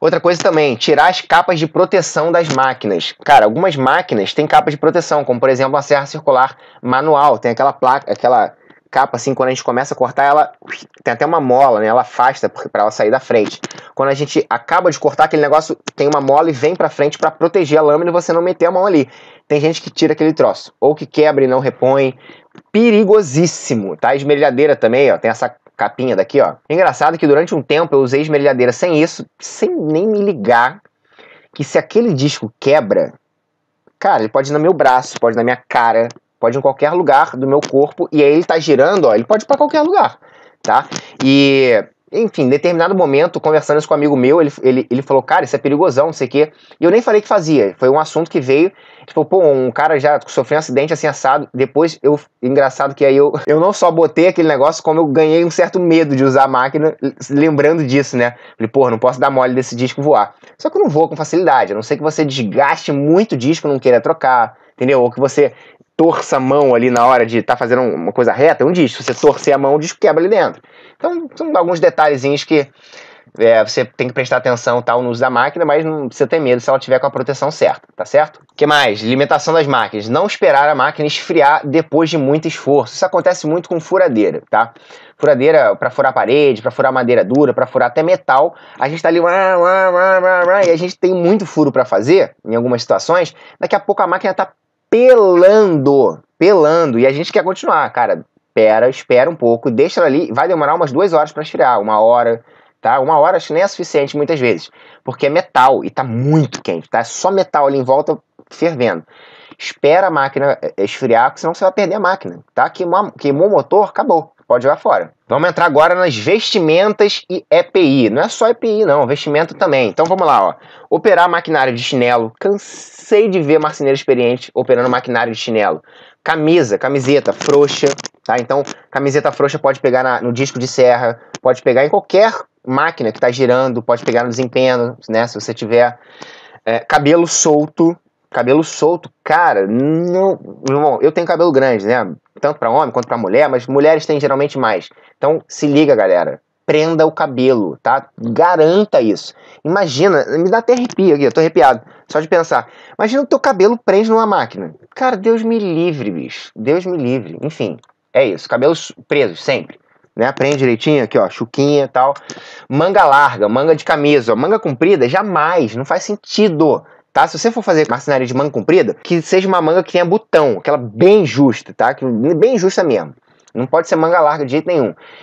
Outra coisa também, tirar as capas de proteção das máquinas. Cara, algumas máquinas têm capas de proteção, como por exemplo a serra circular manual, tem aquela placa, aquela capa assim, quando a gente começa a cortar, ela tem até uma mola, né? Ela afasta para ela sair da frente. Quando a gente acaba de cortar, aquele negócio tem uma mola e vem para frente para proteger a lâmina e você não meter a mão ali. Tem gente que tira aquele troço, ou que quebra e não repõe. Perigosíssimo, tá? Esmerilhadeira também, ó, tem essa capinha daqui, ó. Engraçado que durante um tempo eu usei esmerilhadeira sem isso, sem nem me ligar que se aquele disco quebra, cara, ele pode ir no meu braço, pode ir na minha cara, pode ir em qualquer lugar do meu corpo e aí ele tá girando, ó, ele pode ir para qualquer lugar, tá? E enfim, em determinado momento, conversando isso com um amigo meu, ele, ele, ele falou, cara, isso é perigosão, não sei o quê. E eu nem falei que fazia. Foi um assunto que veio. Tipo, pô, um cara já sofreu um acidente assim assado. Depois, eu. Engraçado que aí eu, eu não só botei aquele negócio, como eu ganhei um certo medo de usar a máquina, lembrando disso, né? Falei, pô, não posso dar mole desse disco voar. Só que eu não vou com facilidade. A não sei que você desgaste muito o disco, não queira trocar entendeu? Ou que você torça a mão ali na hora de estar tá fazendo uma coisa reta, é um disco. Se você torcer a mão, o disco quebra ali dentro. Então, são alguns detalhezinhos que é, você tem que prestar atenção tal no uso da máquina, mas não precisa ter medo se ela tiver com a proteção certa, tá certo? que mais? Limitação das máquinas. Não esperar a máquina esfriar depois de muito esforço. Isso acontece muito com furadeira, tá? Furadeira para furar parede, para furar madeira dura, para furar até metal. A gente tá ali e a gente tem muito furo para fazer em algumas situações. Daqui a pouco a máquina tá pelando, pelando. E a gente quer continuar, cara. Pera, espera um pouco, deixa ela ali. Vai demorar umas duas horas para esfriar, uma hora, tá? Uma hora acho que nem é suficiente muitas vezes, porque é metal e tá muito quente, tá? É Só metal ali em volta fervendo. Espera a máquina eh, esfriar, porque senão você vai perder a máquina, tá? Queimou, queimou o motor, acabou pode jogar fora. Vamos entrar agora nas vestimentas e EPI. Não é só EPI, não, Vestimento também. Então vamos lá, ó. Operar maquinário de chinelo. Cansei de ver marceneiro experiente operando maquinário de chinelo. Camisa, camiseta frouxa, tá? Então, camiseta frouxa pode pegar na, no disco de serra, pode pegar em qualquer máquina que está girando, pode pegar no desempenho, né? Se você tiver é, cabelo solto, cabelo solto, cara, não. Bom, eu tenho cabelo grande, né? Tanto para homem quanto para mulher, mas mulheres têm geralmente mais. Então se liga, galera. Prenda o cabelo, tá? Garanta isso. Imagina, me dá até arrepio aqui, eu tô arrepiado, só de pensar. Imagina o teu cabelo prende numa máquina. Cara, Deus me livre, bicho. Deus me livre. Enfim, é isso. Cabelos presos, sempre né? Prende direitinho aqui, ó, chuquinha e tal. Manga larga, manga de camisa, ó, manga comprida, jamais, não faz sentido tá? Se você for fazer marcenaria de manga comprida, que seja uma manga que tenha botão, aquela bem justa, tá? Que, bem justa mesmo. Não pode ser manga larga de jeito nenhum.